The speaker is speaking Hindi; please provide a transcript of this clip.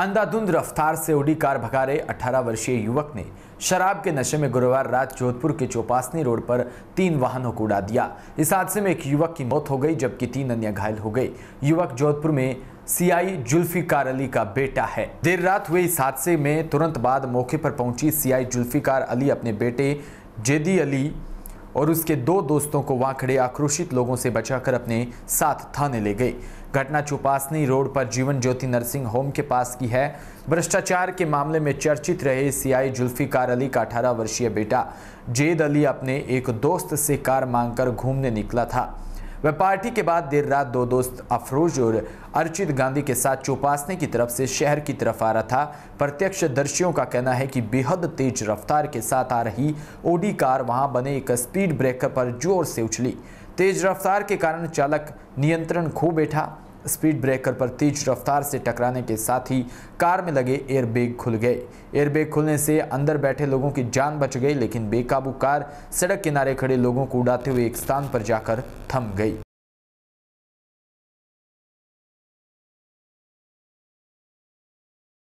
अंधाधुंध रफ्तार से उड़ी कार रहे 18 वर्षीय युवक ने शराब के नशे में गुरुवार रात जोधपुर के चौपासनी रोड पर तीन वाहनों को उड़ा दिया इस हादसे में एक युवक की मौत हो गई जबकि तीन अन्य घायल हो गए युवक जोधपुर में सीआई जुल्फिकार अली का बेटा है देर रात हुए इस हादसे में तुरंत बाद मौके पर पहुंची सीआई जुल्फिकार अली अपने बेटे जेदी अली और उसके दो दोस्तों को वहां खड़े आक्रोशित लोगों से बचाकर अपने साथ थाने ले गई घटना चुपासनी रोड पर जीवन ज्योति नर्सिंग होम के पास की है भ्रष्टाचार के मामले में चर्चित रहे सीआई कार अली का अठारह वर्षीय बेटा जेद अली अपने एक दोस्त से कार मांगकर घूमने निकला था वह पार्टी के बाद देर रात दो दोस्त अफरोज और अर्चित गांधी के साथ चौपासने की तरफ से शहर की तरफ आ रहा था प्रत्यक्ष दर्शियों का कहना है कि बेहद तेज रफ्तार के साथ आ रही ओडी कार वहां बने एक स्पीड ब्रेकर पर जोर से उछली तेज रफ्तार के कारण चालक नियंत्रण खो बैठा स्पीड ब्रेकर पर तेज रफ्तार से टकराने के साथ ही कार में लगे एयरबैग खुल गए एयरबैग खुलने से अंदर बैठे लोगों की जान बच गई लेकिन बेकाबू कार सड़क किनारे खड़े लोगों को उड़ाते हुए एक स्थान पर जाकर थम गई